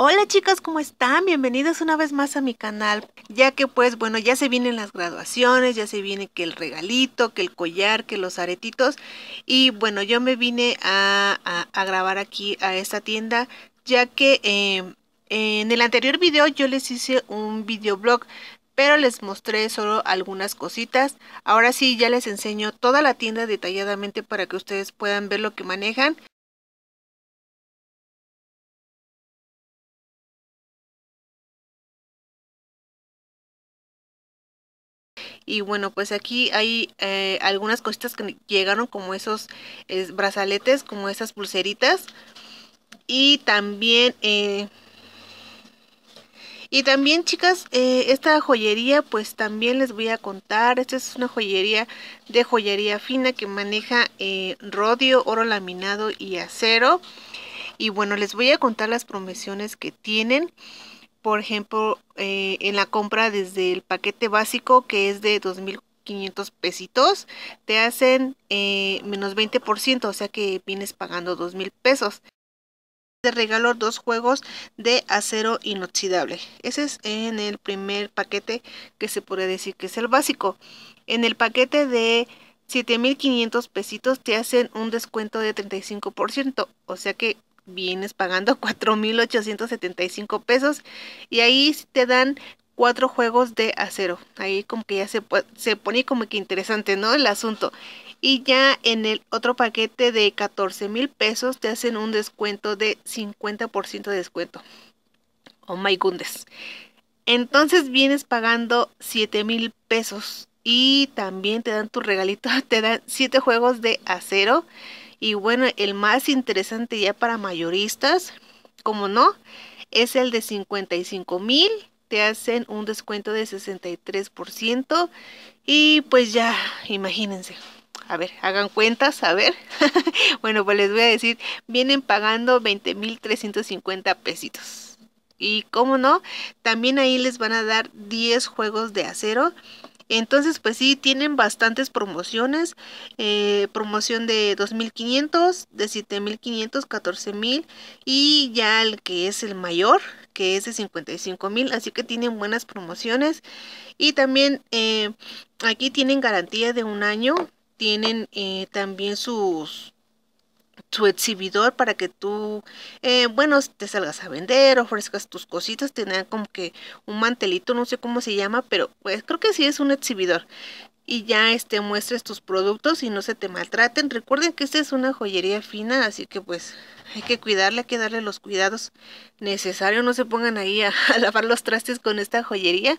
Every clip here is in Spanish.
Hola chicas, ¿cómo están? Bienvenidos una vez más a mi canal, ya que pues bueno, ya se vienen las graduaciones, ya se viene que el regalito, que el collar, que los aretitos y bueno, yo me vine a, grabar aquí a esta tienda, ya que em, en el anterior video yo les hice un videoblog pero les mostré solo algunas cositas. Ahora sí ya les enseño toda la tienda detalladamente para que ustedes puedan ver lo que manejan. Y bueno, pues aquí hay eh, algunas cositas que llegaron como esos brazaletes, como esas pulseritas. Y también... Eh, y también chicas, eh, esta joyería pues también les voy a contar, esta es una joyería de joyería fina que maneja rodio, oro laminado y acero. Y bueno, les voy a contar las promesiones que tienen por ejemplo, eh, en la compra desde el paquete básico que es de 2.500 pesitos, te hacen eh, menos 20%, o sea que vienes pagando 2.000 pesos. Te regalo dos juegos de acero inoxidable. Ese es en el primer paquete que se puede decir que es el básico. En el paquete de 7.500 pesitos te hacen un descuento de 35%, o sea que vienes pagando 4.875 pesos y ahí te dan cuatro juegos de acero. Ahí como que ya se, se pone como que interesante, ¿no? El asunto. Y ya en el otro paquete de 14 mil pesos te hacen un descuento de 50% de descuento. Oh my goodness. Entonces vienes pagando siete mil pesos y también te dan tu regalito, te dan 7 juegos de acero y bueno, el más interesante ya para mayoristas, como no, es el de 55 mil. Te hacen un descuento de 63%. Y pues ya, imagínense. A ver, hagan cuentas, a ver. bueno, pues les voy a decir, vienen pagando 20 mil 350 pesitos. Y como no, también ahí les van a dar 10 juegos de acero entonces, pues sí, tienen bastantes promociones. Eh, promoción de 2.500, de 7.500, 14.000 y ya el que es el mayor, que es de 55.000. Así que tienen buenas promociones. Y también eh, aquí tienen garantía de un año. Tienen eh, también sus tu exhibidor para que tú, eh, bueno, te salgas a vender, ofrezcas tus cositas, tengan como que un mantelito, no sé cómo se llama, pero pues creo que sí es un exhibidor. Y ya este, muestres tus productos y no se te maltraten. Recuerden que esta es una joyería fina, así que pues hay que cuidarla, hay que darle los cuidados necesarios. No se pongan ahí a lavar los trastes con esta joyería.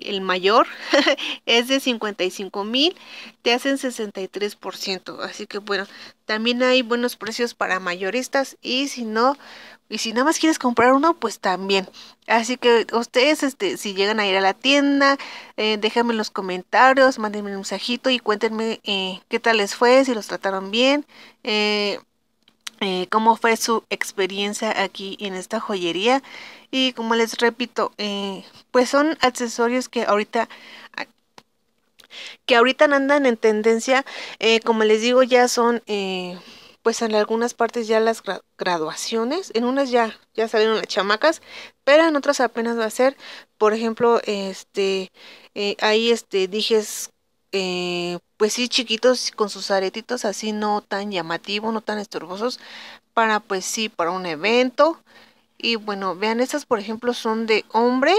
el mayor es de 55 mil, te hacen 63%. Así que bueno, también hay buenos precios para mayoristas y si no, y si nada más quieres comprar uno, pues también. Así que ustedes, este, si llegan a ir a la tienda, eh, déjenme en los comentarios, mándenme un mensajito y cuéntenme eh, qué tal les fue, si los trataron bien. Eh, eh, cómo fue su experiencia aquí en esta joyería. Y como les repito, eh, pues son accesorios que ahorita que ahorita andan en tendencia, eh, como les digo, ya son pues en algunas partes ya las graduaciones, en unas ya, ya salieron las chamacas, pero en otras apenas va a ser, por ejemplo, este, ahí este, dijes eh, pues sí, chiquitos con sus aretitos así no tan llamativos, no tan estorbosos, para pues sí, para un evento. Y bueno, vean, estas por ejemplo son de hombre,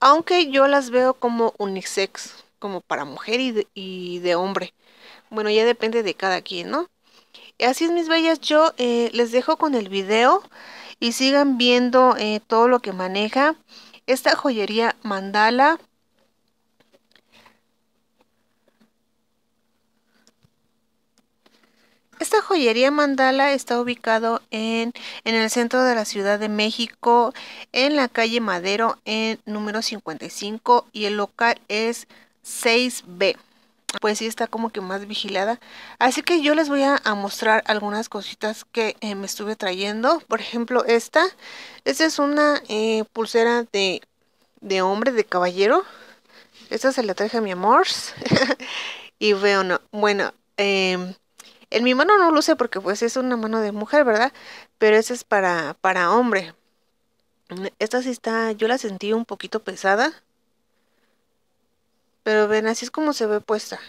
aunque yo las veo como unisex, como para mujer y de, hombre. Bueno, ya depende de cada quien, ¿no? así es, mis bellas, yo eh, les dejo con el video y sigan viendo eh, todo lo que maneja esta joyería mandala Esta joyería mandala está ubicado en, en el centro de la Ciudad de México, en la calle Madero, en número 55, y el local es 6B pues sí está como que más vigilada. Así que yo les voy a, mostrar algunas cositas que eh, me estuve trayendo. Por ejemplo, esta. Esta es una eh, pulsera de, hombre, de caballero. Esta se la traje a mi amor. y veo no bueno eh, en mi mano no lo porque pues es una mano de mujer, ¿verdad? Pero esa es para, para hombre. Esta sí está, yo la sentí un poquito pesada. Pero ven, así es como se ve puesta.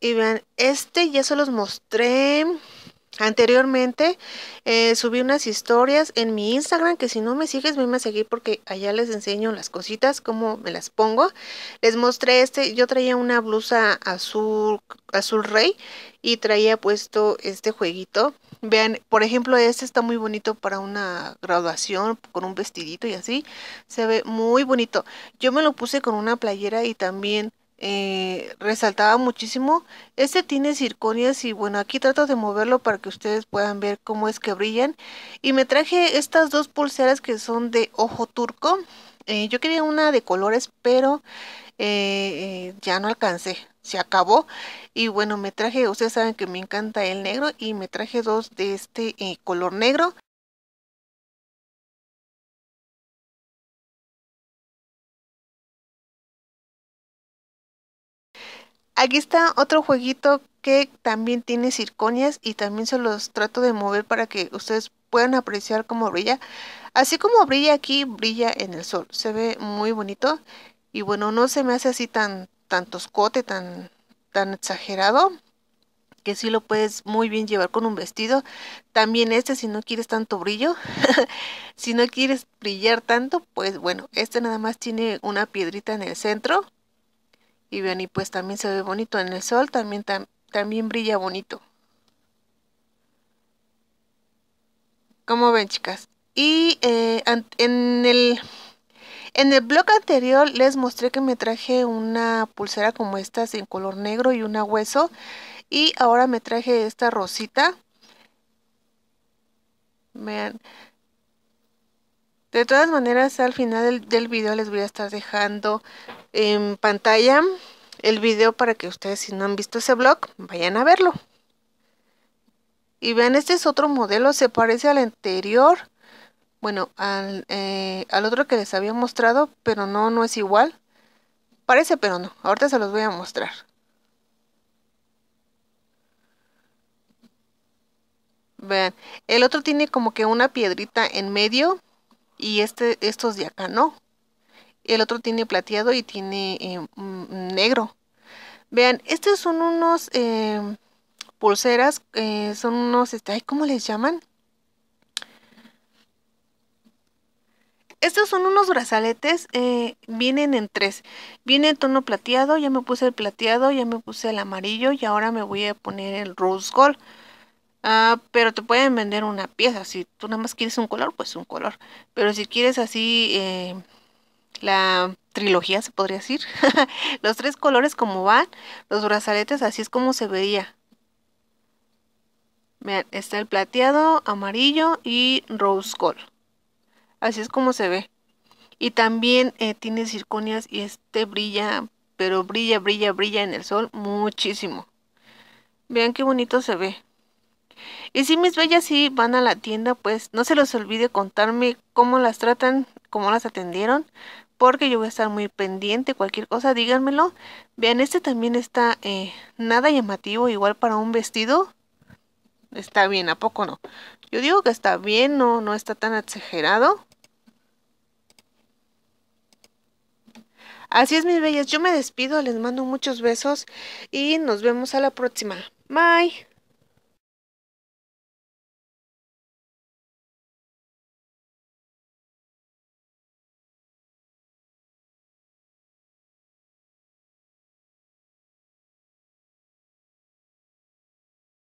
Y vean, este ya se los mostré anteriormente. Eh, subí unas historias en mi Instagram, que si no me sigues, venme a seguir porque allá les enseño las cositas, cómo me las pongo. Les mostré este, yo traía una blusa azul, azul rey y traía puesto este jueguito. Vean, por ejemplo, este está muy bonito para una graduación con un vestidito y así. Se ve muy bonito. Yo me lo puse con una playera y también eh, resaltaba muchísimo. Este tiene circonias y bueno, aquí trato de moverlo para que ustedes puedan ver cómo es que brillan. Y me traje estas dos pulseras que son de ojo turco. Eh, yo quería una de colores, pero eh, ya no alcancé. Se acabó. Y bueno, me traje, ustedes saben que me encanta el negro y me traje dos de este color negro. Aquí está otro jueguito que también tiene circonias y también se los trato de mover para que ustedes puedan apreciar cómo brilla. Así como brilla aquí, brilla en el sol. Se ve muy bonito y bueno, no se me hace así tan, toscote, tan, tan exagerado que sí lo puedes muy bien llevar con un vestido. También este, si no quieres tanto brillo, si no quieres brillar tanto, pues bueno, este nada más tiene una piedrita en el centro y ven y pues también se ve bonito en el sol, también, también brilla bonito. Como ven, chicas? Y eh, en, el, en el blog anterior les mostré que me traje una pulsera como esta, en color negro y una hueso. Y ahora me traje esta rosita. Vean. De todas maneras, al final del, del video les voy a estar dejando en pantalla el video para que ustedes si no han visto ese blog vayan a verlo. Y vean, este es otro modelo, se parece al anterior. Bueno, eh, al, otro que les había mostrado, pero no, no es igual. Parece, pero no. Ahorita se los voy a mostrar. Vean, el otro tiene como que una piedrita en medio y este, estos de acá no el otro tiene plateado y tiene eh, mm, negro. Vean, estos son unos eh, pulseras, eh, son unos, este, ay, ¿cómo les llaman? Estos son unos brazaletes, vienen en tres. Viene en tono plateado, ya me puse el plateado, ya me puse el amarillo y ahora me voy a poner el rose gold. Ah, pero te pueden vender una pieza, si tú nada más quieres un color, pues un color. Pero si quieres así la trilogía, se podría decir. los tres colores como van, los brazaletes así es como se veía. Vean, está el plateado, amarillo y rose gold. Así es como se ve. Y también eh, tiene circonias y este brilla, pero brilla, brilla, brilla en el sol muchísimo. Vean qué bonito se ve. Y si mis bellas sí van a la tienda, pues no se los olvide contarme cómo las tratan, cómo las atendieron, porque yo voy a estar muy pendiente, cualquier cosa díganmelo. Vean, este también está eh, nada llamativo, igual para un vestido. Está bien, ¿a poco no? Yo digo que está bien, no, no está tan exagerado. Así es, mis bellas, yo me despido, les mando muchos besos y nos vemos a la próxima. Bye.